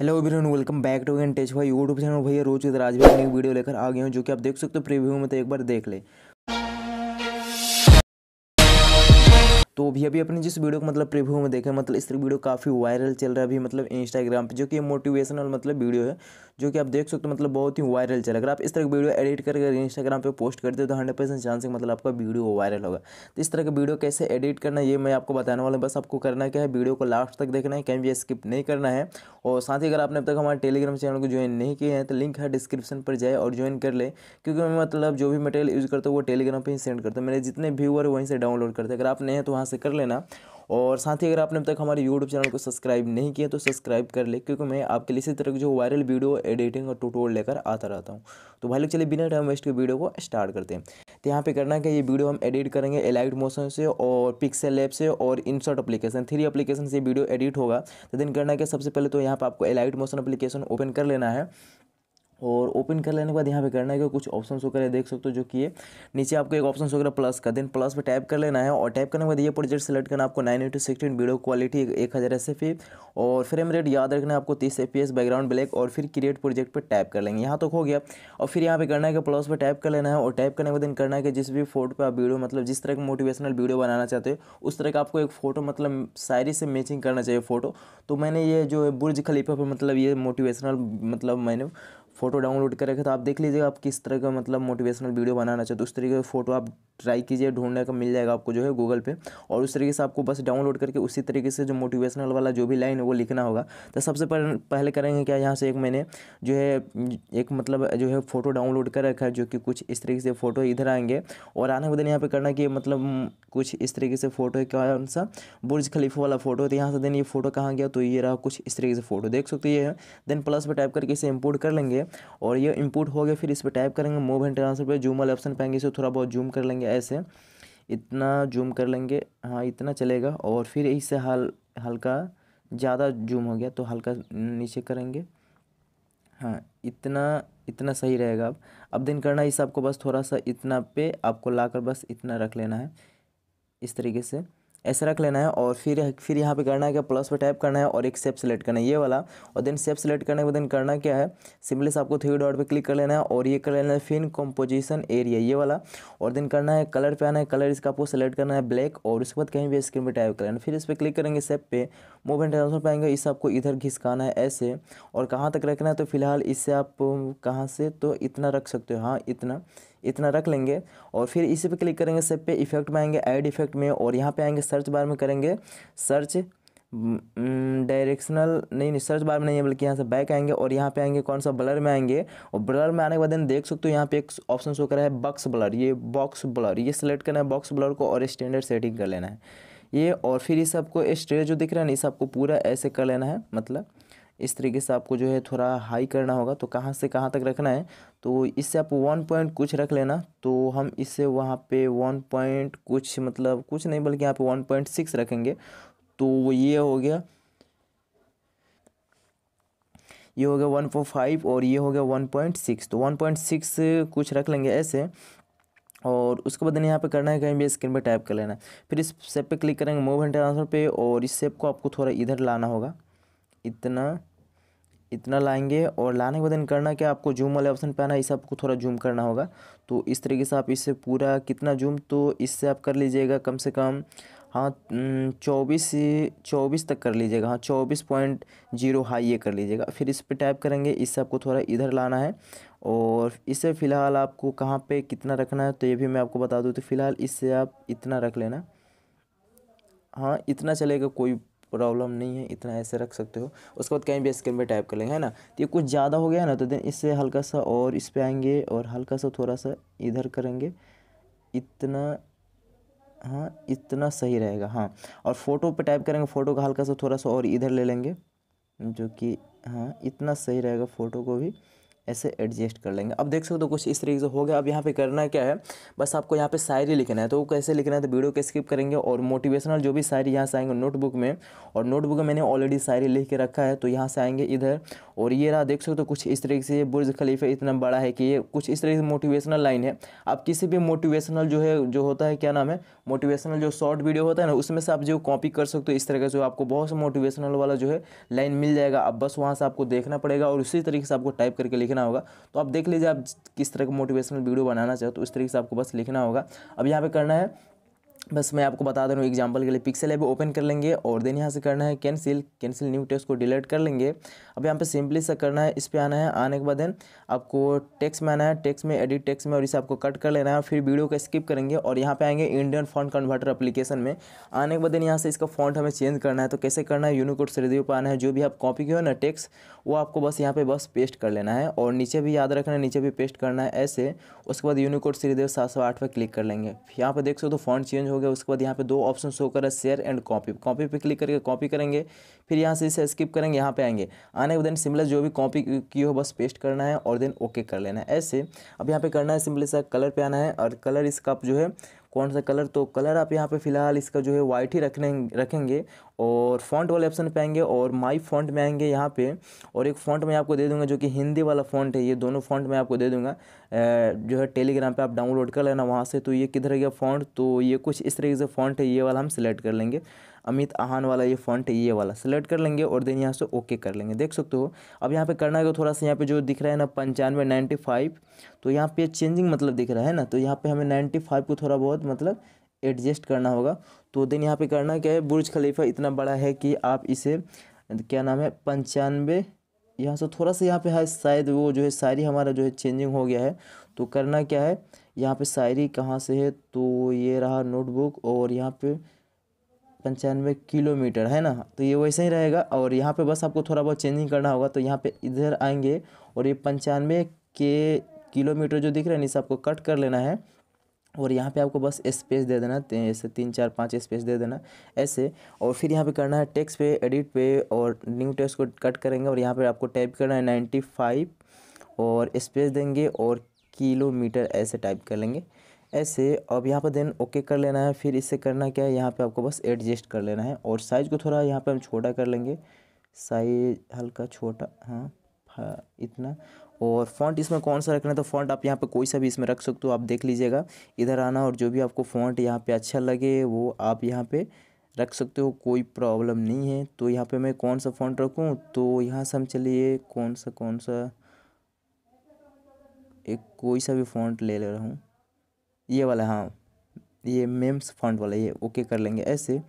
hello everyone welcome back to एन टेज भाई यूट्यूब चैनल भैया रोज की आज भी अपनी वीडियो लेकर आ गए हूँ जो कि आप देख सकते हो प्रीव्यू में तो एक बार देख ले तो अभी अभी अपने जिस वीडियो को मतलब प्रीव्यू में देखें मतलब इस वीडियो काफ़ी वायरल चल रहा है अभी मतलब इंस्टाग्राम पे जो कि मोटिवेशनल मतलब वीडियो है जो कि आप देख सकते हो मतलब बहुत ही वायरल चल अगर आप इस तरह की वीडियो एडिट करके इंस्टाग्राम पर पोस्ट करते हो तो हंड्रेड परसेंट चांस मतलब आपका वीडियो वायरल होगा तो इस तरह का वीडियो कैसे एडिट करना ये मैं आपको बताने वाला हूँ बस आपको करना क्या है वीडियो को लास्ट तक देखना है कहीं भी स्किप नहीं करना है और साथ ही अगर आपने अब तक हमारे टेलीग्राम चैनल को ज्वाइन नहीं किए हैं तो लिंक है डिस्क्रिप्शन पर जाए और ज्वाइन कर ले क्योंकि मैं मतलब जो भी मटेरियल यूज़ करता हूँ वो टेलीग्राम पर ही सेंड करता हूँ मेरे जितने व्यूअर वहीं से डाउनलोड करते हैं अगर आप नहीं हैं तो वहाँ से कर लेना और साथ ही अगर आपने अब तक हमारे यूट्यूब चैनल को सब्सक्राइब नहीं किया तो सब्सक्राइब कर ले क्योंकि मैं आपके लिए इसी तरह की जो वायरल वीडियो एडिटिंग और टूटोल लेकर आता रहता हूँ तो भाई लोग चलिए बिना टाइम वेस्ट के वीडियो को स्टार्ट करते हैं तो यहाँ पे करना है कि ये वीडियो हम एडिट करेंगे एलाइट मोशन से और पिक्सल एप से और इंसर्ट अपलीकेशन थ्री अपलीकेशन से वीडियो एडिट होगा तो दिन करना है कि सबसे पहले तो यहाँ पर आपको एलाइट मोशन अपलीकेशन ओपन कर लेना है और ओपन कर लेने के बाद यहाँ पे करना है कि कुछ ऑप्शन शो करें देख सकते हो जो कि ये नीचे आपको एक ऑप्शन शो करें प्लस का देन प्लस पे टाइप कर लेना है और टाइप करने के बाद ये प्रोजेक्ट सेलेक्ट करना आपको nine into sixteen video quality एक हज़ार एस और फ्रेम रेट याद रखना है आपको तीस एस बैकग्राउंड ब्लैक और फिर क्रिएट प्रोजेक्ट पर टाइप कर लेंगे यहाँ तक तो हो गया और फिर यहाँ पर करना है कि प्लस पर टाइप कर लेना है और टाइप करने के बाद करना है कि जिस भी फोटो पर आप वीडियो मतलब जिस तरह का मोटिवेशनल वीडियो बनाना चाहते हो उस तरह का आपको एक फ़ोटो मतलब शायरी से मैचिंग करना चाहिए फ़ोटो तो मैंने ये जो बुर्ज खलीफा पर मतलब ये मोटिवेशनल मतलब मैंने फ़ोटो डाउनलोड कर रखे तो आप देख लीजिएगा आप किस तरह का मतलब मोटिवेशनल वीडियो बनाना चाहते हो उस तरीके का फ़ोटो आप ट्राई कीजिए ढूंढने का मिल जाएगा आपको जो है गूगल पे और उस तरीके से आपको बस डाउनलोड करके उसी तरीके से जो मोटिवेशनल वाला जो भी लाइन है वो लिखना होगा तो सबसे पहले करेंगे क्या यहाँ से एक मैंने जो है एक मतलब जो है फ़ोटो डाउनलोड कर रखा है जो कि कुछ इस तरीके से फ़ोटो इधर आएंगे और आने के दिन यहाँ पर करना कि मतलब कुछ इस तरीके से फ़ोटो है कौन सा बुर्ज खलीफा वाला फ़ोटो तो यहाँ से देन ये फ़ोटो कहाँ गया तो ये रहा कुछ इस तरीके से फ़ोटो देख सकते ये है देन प्लस पर टाइप करके इसे इम्पोर्ट कर लेंगे और ये इम्पोर्ट हो गया फिर इस पर टाइप करेंगे मूव एंड ट्रांसफर पर जूम वाले ऑप्शन पाएंगे इसे थोड़ा बहुत जूम कर लेंगे लेंगे ऐसे इतना जूम कर लेंगे हाँ इतना चलेगा और फिर इससे हल हल्का ज़्यादा जूम हो गया तो हल्का नीचे करेंगे हाँ इतना इतना सही रहेगा अब अब दिन करना इस आपको बस थोड़ा सा इतना पे आपको लाकर बस इतना रख लेना है इस तरीके से ऐसे रख लेना है और फिर फिर यहाँ पे करना है क्या प्लस पे टाइप करना है और एक सेप सेलेक्ट करना है ये वाला और देन सेप सेलेक्ट करने के बाद करना क्या है सिंपली से आपको थ्री डॉट पे क्लिक कर लेना है और ये कर लेना है फिन कॉम्पोजिशन एरिया ये वाला और देन करना है कलर पे आना है कलर इसका आपको सेलेक्ट करना है ब्लैक और उसके बाद कहीं भी स्क्रीन पर टाइप करना है फिर इस पर क्लिक करेंगे सेप पे मोबाइल ट्रांसफर पाएंगे इसे आपको इधर घिसकाना है ऐसे और कहाँ तक रखना है तो फिलहाल इससे आप कहाँ से तो इतना रख सकते हो हाँ इतना इतना रख लेंगे और फिर इसी पे क्लिक करेंगे सब पे इफेक्ट में आएंगे ऐड इफेक्ट में और यहाँ पे आएंगे सर्च बार में करेंगे सर्च डायरेक्शनल नहीं नहीं सर्च बार में नहीं है बल्कि यहाँ से बैक आएंगे और यहाँ पे आएंगे कौन सा ब्लर में आएंगे और ब्लर में आने के बाद देख सकते हो यहाँ पे एक ऑप्शन शो करा है बक्स ब्लर ये बॉक्स ब्लर ये सिलेक्ट करना है बॉक्स ब्लर को और स्टैंडर्ड सेटिंग कर लेना है ये और फिर इस सबको स्ट्रेच जो दिख रहा है ना इस सबको पूरा ऐसे कर लेना है मतलब इस तरीके से आपको जो है थोड़ा हाई करना होगा तो कहाँ से कहाँ तक रखना है तो इससे आप वन पॉइंट कुछ रख लेना तो हम इससे वहाँ पे वन पॉइंट कुछ मतलब कुछ नहीं बल्कि यहाँ पे वन पॉइंट सिक्स रखेंगे तो वो ये हो गया ये हो गया वन फोर फाइव और ये हो गया वन पॉइंट सिक्स तो वन पॉइंट सिक्स कुछ रख लेंगे ऐसे और उसके बाद यहाँ पे करना है कहीं भी स्क्रीन पे टाइप कर लेना फिर इस सेप पे क्लिक करेंगे मूव एंड ट्रांसफर पे और इस सेप को आपको थोड़ा इधर लाना होगा इतना इतना लाएंगे और लाने के बाद इन करना क्या आपको जूम वाले ऑप्शन पे आना इसे आपको थोड़ा जूम करना होगा तो इस तरीके से आप इससे पूरा कितना जूम तो इससे आप कर लीजिएगा कम से कम हाँ चौबीस चौबीस तक कर लीजिएगा हाँ चौबीस पॉइंट जीरो हाई ये कर लीजिएगा फिर इस पर टाइप करेंगे इससे आपको थोड़ा इधर लाना है और इसे फ़िलहाल आपको कहाँ पे कितना रखना है तो ये भी मैं आपको बता दूँ तो फ़िलहाल इससे आप इतना रख लेना हाँ इतना चलेगा कोई प्रॉब्लम नहीं है इतना ऐसे रख सकते हो उसके बाद कहीं भी स्क्रीन पर टाइप कर लेंगे है ना तो ये कुछ ज़्यादा हो गया ना तो देन इससे हल्का सा और इस पर आएंगे और हल्का सा थोड़ा सा इधर करेंगे इतना हाँ इतना सही रहेगा हाँ और फ़ोटो पे टाइप करेंगे फ़ोटो का हल्का सा थोड़ा सा और इधर ले लेंगे जो कि हाँ इतना सही रहेगा फ़ोटो को भी ऐसे एडजस्ट कर लेंगे अब देख सकते हो तो कुछ इस तरीके से हो गया अब यहाँ पे करना क्या है बस आपको यहाँ पे शायरी लिखना है तो वो कैसे लिखना है तो वीडियो को स्किप करेंगे और मोटिवेशनल जो भी शायरी यहाँ से आएंगे नोटबुक में और नोटबुक में मैंने ऑलरेडी शायरी लिख के रखा है तो यहाँ से आएंगे इधर और ये रहा देख सकते हो तो कुछ इस तरीके से ये बुर्ज खलीफा इतना बड़ा है कि ये कुछ इस तरीके से मोटिवेशनल लाइन है आप किसी भी मोटिवेशनल जो है जो होता है क्या नाम है मोटिवेशनल जो शॉर्ट वीडियो होता है ना उसमें से आप जो कॉपी कर सकते हो इस तरह से आपको बहुत सा मोटिवेशनल वाला जो है लाइन मिल जाएगा अब बस वहाँ से आपको देखना पड़ेगा और उसी तरीके से आपको टाइप करके लिखना लिखना होगा तो आप देख लीजिए आप किस तरह का मोटिवेशनल वीडियो बनाना चाहो तो उस तरीके से आपको बस लिखना होगा अब यहाँ पर करना है बस मैं आपको बता दे रहा हूँ एग्जाम्पल के लिए पिक्सल ऐप ओपन कर लेंगे और देन यहाँ से करना है कैंसिल कैंसिल न्यू टेक्स को डिलीट कर लेंगे अब यहाँ पे सिंपली सा करना है इस पर आना है आने के बाद देन आपको टेक्स में आना है टेक्स में एडिट टेक्स में और इसे आपको कट कर लेना है फिर वीडियो का स्किप करेंगे और यहाँ पर आएंगे इंडियन फॉन्ट कन्वर्टर अपलीकेशन में आने के बाद देन यहाँ से इसका फॉन्ट हमें चेंज करना है तो कैसे करना है यूनिकोड से रिव्यू पर आना है जो भी आप कॉपी किया हो ना टेक्स वो आपको बस यहाँ पर बस पेस्ट कर लेना है और नीचे भी याद रखना है नीचे भी पेस्ट करना है ऐसे उसके बाद यूनिकोड श्रीदेव सात सौ आठ क्लिक कर लेंगे यहाँ पर देख सकते हो फॉन्ट तो चेंज चेंज हो गया उसके बाद यहाँ पे दो ऑप्शन शो कर रहा है शेयर एंड कॉपी कॉपी पे क्लिक करके कॉपी करेंगे फिर यहाँ से इसे स्किप करेंगे यहाँ पे आएंगे आने के बाद सिमिलर जो भी कॉपी की हो बस पेस्ट करना है और देन ओके कर लेना है ऐसे अब यहाँ पे करना है सिंपली सा कलर पे आना है और कलर इसका जो है कौन सा कलर तो कलर आप यहाँ पे फ़िलहाल इसका जो है वाइट ही रखने रखेंगे और फॉन्ट वाले ऑप्शन पे आएंगे और माई फॉन्ट में आएंगे यहाँ पे और एक फॉन्ट मैं आपको दे दूंगा जो कि हिंदी वाला फॉन्ट है ये दोनों फॉन्ट मैं आपको दे दूंगा जो है टेलीग्राम पे आप डाउनलोड कर लेना वहाँ से तो ये किधर गया फॉन्ट तो ये कुछ इस तरीके से फॉन्ट है ये वाला हम सिलेक्ट कर लेंगे अमित आहान वाला ये फॉन्ट ये वाला सेलेक्ट कर लेंगे और देन यहाँ से ओके कर लेंगे देख सकते हो अब यहाँ पे करना है थोड़ा सा यहाँ पे जो दिख रहा है ना पंचानवे नाइन्टी फाइव तो यहाँ पे चेंजिंग मतलब दिख रहा है ना तो यहाँ पे हमें नाइन्टी फाइव को थोड़ा बहुत मतलब एडजस्ट करना होगा तो देन यहाँ पर करना क्या है बुर्ज खलीफा इतना बड़ा है कि आप इसे क्या नाम है पंचानवे यहाँ से थोड़ा सा यहाँ पर है शायद वो जो है शायरी हमारा जो है चेंजिंग हो गया है तो करना क्या है यहाँ पे शायरी कहाँ से है तो ये रहा नोटबुक और यहाँ पर पंचानवे किलोमीटर है ना तो ये वैसे ही रहेगा और यहाँ पे बस आपको थोड़ा बहुत चेंजिंग करना होगा तो यहाँ पे इधर आएंगे और ये पंचानवे के किलोमीटर जो दिख रहे हैं इसे आपको कट कर लेना है और यहाँ पे आपको बस स्पेस दे देना ऐसे तीन चार पाँच स्पेस दे देना ऐसे और फिर यहाँ पे करना है टेक्स पे एडिट पे और न्यू टेक्स को कट करेंगे और यहाँ पर आपको टाइप करना है नाइन्टी फाइव और स्पेस देंगे और किलोमीटर ऐसे टाइप कर लेंगे ऐसे अब यहाँ पर देन ओके कर लेना है फिर इससे करना क्या है यहाँ पे आपको बस एडजस्ट कर लेना है और साइज़ को थोड़ा यहाँ पे हम छोटा कर लेंगे साइज हल्का छोटा हाँ हाँ इतना और फॉन्ट इसमें कौन सा रखना है तो फॉन्ट आप यहाँ पे कोई सा भी इसमें रख सकते हो आप देख लीजिएगा इधर आना और जो भी आपको फॉन्ट यहाँ पे अच्छा लगे वो आप यहाँ पे रख सकते हो कोई प्रॉब्लम नहीं है तो यहाँ पे मैं कौन सा फॉन्ट रखूँ तो यहाँ से हम चलिए कौन सा कौन सा एक कोई सा भी फॉन्ट ले ले रहा हूँ ये वाला हाँ ये मेम्स फंड वाला ये ओके कर लेंगे ऐसे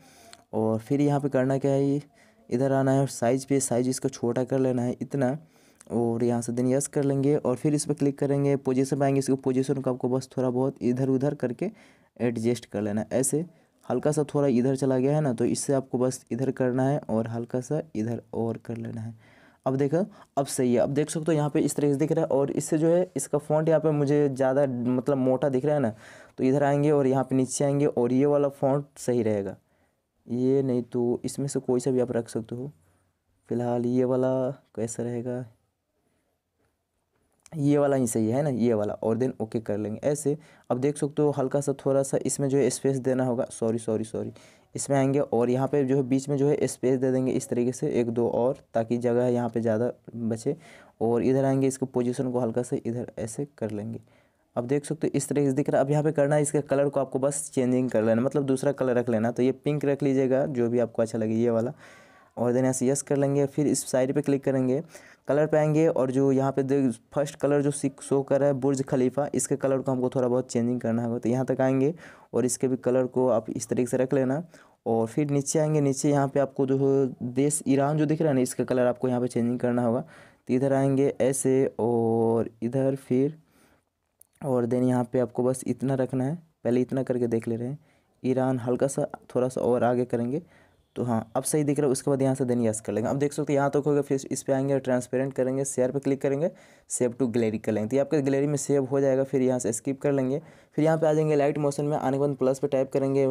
और फिर यहाँ पे करना क्या है ये इधर आना है और साइज़ पे साइज़ इसका छोटा कर लेना है इतना और यहाँ से दिन यस कर लेंगे और फिर इस पर क्लिक करेंगे पोजीशन पाएंगे इसको पोजीशन को आपको बस थोड़ा बहुत इधर उधर करके एडजस्ट कर लेना है ऐसे हल्का सा थोड़ा इधर चला गया है ना तो इससे आपको बस इधर करना है और हल्का सा इधर और कर लेना है अब देखो अब सही है अब देख सकते हो यहाँ पे इस तरीके से दिख रहा है और इससे जो है इसका फॉन्ट यहाँ पे मुझे ज़्यादा मतलब मोटा दिख रहा है ना तो इधर आएंगे और यहाँ पे नीचे आएंगे और ये वाला फॉन्ट सही रहेगा ये नहीं तो इसमें से कोई सा भी आप रख सकते हो फिलहाल ये वाला कैसा रहेगा ये वाला ही सही है ना ये वाला और देन ओके कर लेंगे ऐसे अब देख सकते हो हल्का सा थोड़ा सा इसमें जो है स्पेस देना होगा सॉरी सॉरी सॉरी इसमें आएंगे और यहाँ पे जो है बीच में जो है स्पेस दे देंगे इस तरीके से एक दो और ताकि जगह यहाँ पे ज़्यादा बचे और इधर आएंगे इसको पोजीशन को हल्का से इधर ऐसे कर लेंगे अब देख सकते हो इस तरीके से दिख रहा है अब यहाँ पे करना है इसके कलर को आपको बस चेंजिंग कर लेना मतलब दूसरा कलर रख लेना तो ये पिंक रख लीजिएगा जो भी आपको अच्छा लगे ये वाला और देन ऐसे यस कर लेंगे फिर इस साइड पे क्लिक करेंगे कलर पे आएंगे और जो यहाँ पे फर्स्ट कलर जो शो कर रहा है बुर्ज खलीफा इसके कलर को हमको थोड़ा बहुत चेंजिंग करना होगा तो यहाँ तक आएंगे और इसके भी कलर को आप इस तरीके से रख लेना और फिर नीचे आएंगे नीचे यहाँ पे आपको जो देश ईरान जो दिख रहा है ना इसका कलर आपको यहाँ पे चेंजिंग करना होगा तो इधर आएंगे ऐसे और इधर फिर और देन यहाँ पे आपको बस इतना रखना है पहले इतना करके देख ले रहे हैं ईरान हल्का सा थोड़ा सा और आगे करेंगे तो हाँ अब सही दिख रहा है उसके बाद यहाँ से देन यस कर लेंगे अब देख सकते हैं यहाँ तक तो होगा फिर इस पर आएंगे ट्रांसपेरेंट करेंगे शेयर पर क्लिक करेंगे सेव टू गैलरी कर लेंगे तो आपके गैलरी में सेव हो जाएगा फिर यहाँ से स्किप कर लेंगे फिर यहाँ पे आ जाएंगे लाइट मोशन में आने के बाद प्लस पर टाइप करेंगे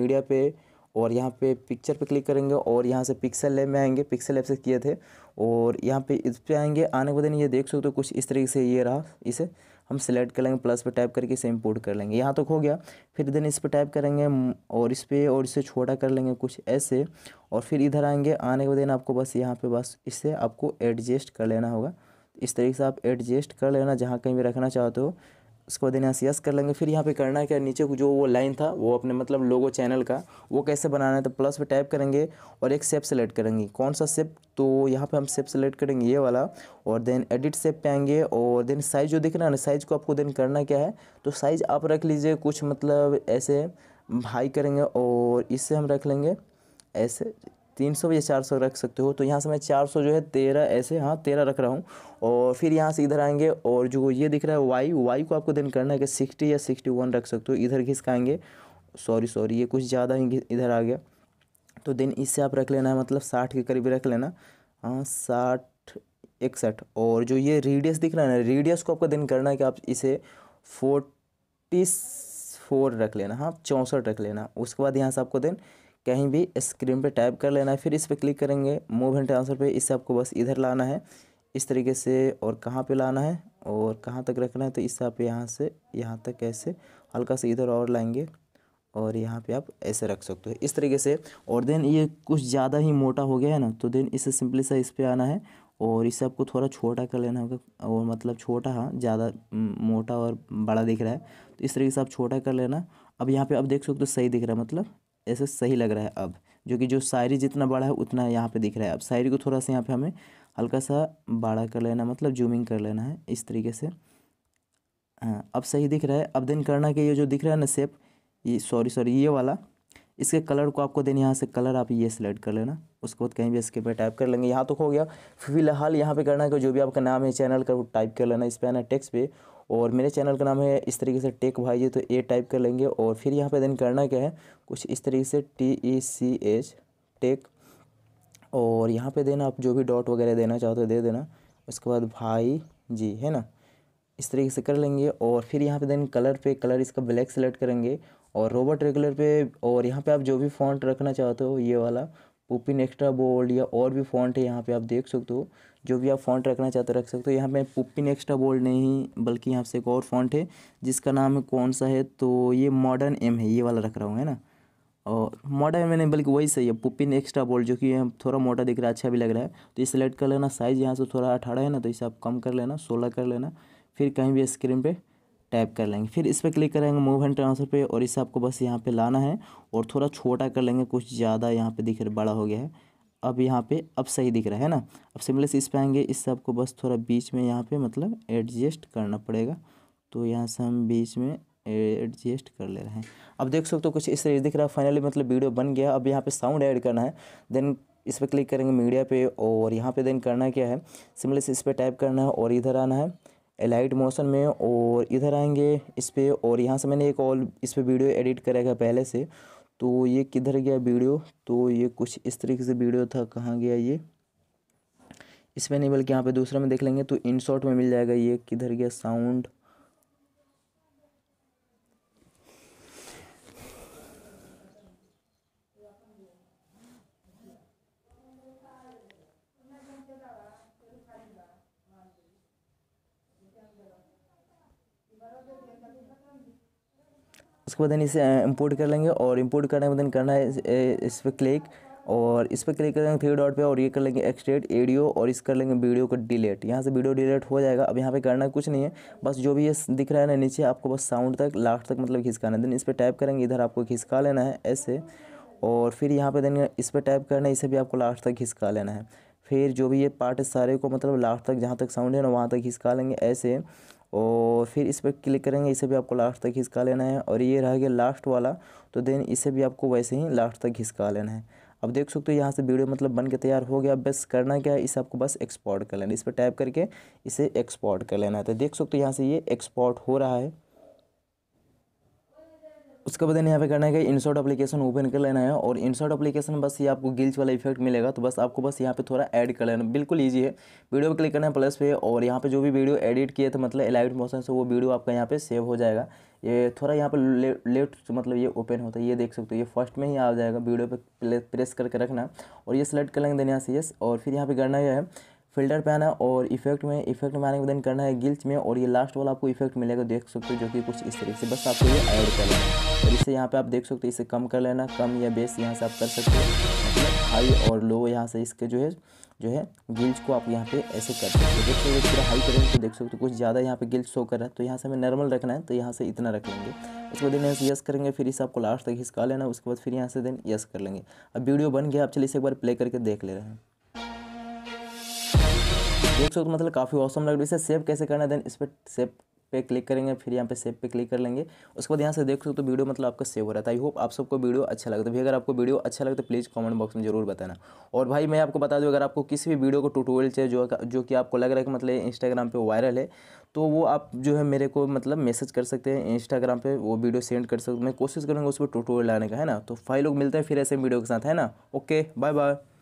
मीडिया पे और यहाँ पे पिक्चर पे क्लिक करेंगे और यहाँ से पिक्सल लैब में आएंगे पिक्सल लैब से किए थे और यहाँ पे इस पर आएंगे आने के बाद ये देख सकते हो कुछ इस तरीके से ये रहा इसे हम सेलेक्ट कर लेंगे प्लस पे टाइप करके इसे इम्पोर्ट कर लेंगे यहाँ तक तो हो गया फिर देन इस पर टाइप करेंगे और इस पर और इसे छोटा कर लेंगे कुछ ऐसे और फिर इधर आएंगे आने के बाद आपको बस यहाँ पर बस इसे आपको एडजस्ट कर लेना होगा इस तरीके से आप एडजस्ट कर लेना जहाँ कहीं भी रखना चाहते हो इसको देना से यस कर लेंगे फिर यहाँ पे करना है क्या नीचे जो वो लाइन था वो अपने मतलब लोगो चैनल का वो कैसे बनाना है तो प्लस पे टाइप करेंगे और एक सेप सेलेक्ट करेंगे कौन सा सेप तो यहाँ पे हम सेप सेलेक्ट करेंगे ये वाला और देन एडिट सेप पे आएंगे और देन साइज़ जो देखना है ना साइज़ को आपको देन करना क्या है तो साइज़ आप रख लीजिए कुछ मतलब ऐसे हाई करेंगे और इससे हम रख लेंगे ऐसे तीन सौ या चार सौ रख सकते हो तो यहाँ से मैं चार सौ जो है तेरह ऐसे हाँ तेरह रख रहा हूँ और फिर यहाँ से इधर आएंगे और जो ये दिख रहा है वाई वाई को आपको देन करना है कि सिक्सटी या सिक्सटी वन रख सकते हो इधर घिसकाएंगे सॉरी सॉरी ये कुछ ज़्यादा ही इधर आ गया तो देन इससे आप रख लेना है मतलब साठ के करीब रख लेना हाँ साठ इकसठ और जो ये रेडियस दिख रहा है ना रेडियस को आपको देन करना है कि आप इसे फोर्टी फोर रख लेना हाँ चौंसठ रख लेना उसके बाद यहाँ से आपको देन कहीं भी स्क्रीन पे टाइप कर लेना है फिर इस पर क्लिक करेंगे मूव एंड ट्रांसफ़र पे इसे आपको बस इधर लाना है इस तरीके से और कहाँ पे लाना है और कहाँ तक रखना है तो इसे आप यहाँ से यहाँ तक ऐसे हल्का से इधर और लाएंगे और यहाँ पे आप ऐसे रख सकते हो इस तरीके से और देन ये कुछ ज़्यादा ही मोटा हो गया है ना तो देन इसे सिंपली सा इस पर आना है और इसे आपको थोड़ा छोटा कर लेना होगा और मतलब छोटा हाँ ज़्यादा मोटा और बड़ा दिख रहा है तो इस तरीके से आप छोटा कर लेना अब यहाँ पे आप देख सकते हो सही दिख रहा है मतलब ऐसे सही लग रहा है अब जो कि जो शायरी जितना बड़ा है उतना यहाँ पे दिख रहा है अब शायरी को थोड़ा सा यहाँ पे हमें हल्का सा बड़ा कर लेना मतलब जूमिंग कर लेना है इस तरीके से हाँ अब सही दिख रहा है अब देन करना कि ये जो दिख रहा है ना सेप ये सॉरी सॉरी ये वाला इसके कलर को आपको देन यहाँ से कलर आप ये सिलेक्ट कर लेना उसके बाद कहीं भी इसके पे टाइप कर लेंगे यहाँ तो हो गया फिलहाल यहाँ पे करना है कि जो भी आपका नाम है चैनल का वो टाइप कर लेना इस पर आना टेक्स पे और मेरे चैनल का नाम है इस तरीके से टेक भाई जी तो ए टाइप कर लेंगे और फिर यहाँ पे देन करना क्या है कुछ इस तरीके से T E C H tech और यहाँ पे देना आप जो भी डॉट वगैरह देना चाहते हो तो दे देना उसके बाद भाई जी है ना इस तरीके से कर लेंगे और फिर यहाँ पे देन कलर पे कलर इसका ब्लैक सेलेक्ट करेंगे और रोबोट रेगुलर पे और यहाँ पे आप जो भी फॉन्ट रखना चाहते हो तो ये वाला पुपिन एक्स्ट्रा बोल्ड या और भी फॉन्ट है यहाँ पे आप देख सकते हो जो भी आप फॉन्ट रखना चाहते हो रख सकते हो यहाँ पे पुपिन एक्स्ट्रा बोल्ड नहीं बल्कि यहाँ से एक और फॉन्ट है जिसका नाम है कौन सा है तो ये मॉडर्न एम है ये वाला रख रहा हूँ है ना और मॉडर्न में नहीं बल्कि वही सही है पुपिन एक्स्ट्रा बोल्ड जो कि थोड़ा मोटा दिख रहा है अच्छा भी लग रहा है तो ये सिलेक्ट कर लेना साइज़ यहाँ से थोड़ा अठारह है ना तो इसे आप कम कर लेना सोलह कर लेना फिर कहीं भी स्क्रीन पर टैप कर लेंगे फिर इस पर क्लिक करेंगे मूव एंड ट्रांसफर पे और इसे आपको बस यहाँ पे लाना है और थोड़ा छोटा कर लेंगे कुछ ज़्यादा यहाँ पे दिख रहा बड़ा हो गया है अब यहाँ पे अब सही दिख रहा है ना अब से इस पर आएंगे इससे आपको बस थोड़ा बीच में यहाँ पे मतलब एडजस्ट करना पड़ेगा तो यहाँ से हम बीच में एडजस्ट कर ले रहे हैं अब देख सकते हो कुछ इस तरह दिख रहा है फाइनली मतलब वीडियो बन गया अब यहाँ पे साउंड ऐड करना है देन इस पर क्लिक करेंगे मीडिया पर और यहाँ पे देन करना क्या है से इस पर टाइप करना है और इधर आना है एलाइट मोशन में और इधर आएंगे इस पर और यहाँ से मैंने एक और इस पर वीडियो एडिट करेगा पहले से तो ये किधर गया वीडियो तो ये कुछ इस तरीके से वीडियो था कहाँ गया ये इसमें नहीं बल्कि यहाँ पे दूसरे में देख लेंगे तो इन शॉर्ट में मिल जाएगा ये किधर गया साउंड उसके बाद इसे इंपोर्ट कर लेंगे और इंपोर्ट करने के बाद करना है इस पर क्लिक और इस पर क्लिक कर लेंगे थ्री डॉट पे और ये कर लेंगे एक्सट्रेट एडियो और इस कर लेंगे वीडियो को डिलीट यहाँ से वीडियो डिलीट हो जाएगा अब यहाँ पे करना कुछ नहीं है बस जो भी ये दिख रहा है ना नीचे आपको बस साउंड तक लास्ट तक मतलब खिसकाना है देन इस पर टाइप करेंगे इधर आपको खिसका लेना है ऐसे और फिर यहाँ पर देन इस पर टाइप करना है इसे भी आपको लास्ट तक खिसका लेना है फिर जो भी ये पार्ट सारे को मतलब लास्ट तक जहाँ तक साउंड है ना वहाँ तक खिसका लेंगे ऐसे और फिर इस पर क्लिक करेंगे इसे भी आपको लास्ट तक हिसका लेना है और ये रह गया लास्ट वाला तो देन इसे भी आपको वैसे ही लास्ट तक हिसका लेना है अब देख सकते हो यहाँ से वीडियो मतलब बन के तैयार हो गया बस करना क्या है इसे आपको बस एक्सपोर्ट कर लेना इस पर टाइप करके इसे एक्सपोर्ट कर लेना है तो देख सकते हो यहाँ से ये एक्सपोर्ट हो रहा है उसके बाद यहाँ पे करना है कि इंसर्ट अपलीकेशन ओपन कर लेना है और इंसर्ट अपलीकेशन बस ये आपको गिल्च वाला इफेक्ट मिलेगा तो बस आपको बस यहाँ पे थोड़ा ऐड कर लेना बिल्कुल ईजी है वीडियो पे क्लिक करना है प्लस पे और यहाँ पे जो भी वीडियो एडिट किए थे मतलब एलाइट मोशन से वो वीडियो आपका यहाँ पे सेव हो जाएगा ये थोड़ा यहाँ पर ले, लेफ्ट मतलब ये ओपन होता है ये देख सकते हो ये फर्स्ट में ही आ जाएगा वीडियो पर प्रेस करके रखना और ये सेलेक्ट कर लेंगे देने यहाँ से यस और फिर यहाँ पर करना यह है फिल्टर पे आना और इफेक्ट में इफेक्ट में आने के बाद करना है गिल्च में और ये लास्ट वाला आपको इफेक्ट मिलेगा देख सकते हो जो कि कुछ इस तरीके से बस आपको ये ऐड कर लेना और इससे यहाँ पे आप देख सकते हो इसे कम कर लेना कम या बेस यहाँ से आप कर सकते हो हाई मतलब और लो यहाँ से इसके जो है जो है गिल्च को आप यहाँ पे ऐसे कर सकते हो देख सकते हाई करेंगे तो देख सकते हो कुछ ज़्यादा यहाँ पे गिल्च शो कर रहा है तो यहाँ से हमें नॉर्मल रखना है तो यहाँ से इतना रख लेंगे उसके बाद यहाँ से यस करेंगे फिर इसे आपको लास्ट तक हिसका लेना उसके बाद फिर यहाँ से देन यस कर लेंगे अब वीडियो बन गया आप चलिए इसे एक बार प्ले करके देख ले रहे हैं देख सकते हो तो मतलब काफ़ी औसम लग रही है सेव कैसे करना है देन इस पर सेव पे क्लिक करेंगे फिर यहाँ पे सेव पे क्लिक कर लेंगे उसके बाद यहाँ से देख सकते हो वीडियो तो मतलब आपका सेव हो रहा था आई होप आप सबको वीडियो अच्छा लगता है तो अगर आपको वीडियो अच्छा लगता है प्लीज़ कमेंट बॉक्स में जरूर बताना और भाई मैं आपको बता दूँ अगर आपको किसी भी वीडियो को टूटोल चाहिए जो जो कि आपको लग रहा है कि मतलब इंस्टाग्राम पर वायरल है तो वो आप जो है मेरे को मतलब मैसेज कर सकते हैं इंस्टाग्राम पर वो वीडियो सेंड कर सकते मैं कोशिश करूँगा उस पर टूटोल लाने का है ना तो फाइव लोग मिलते हैं फिर ऐसे वीडियो के साथ है ना ओके बाय बाय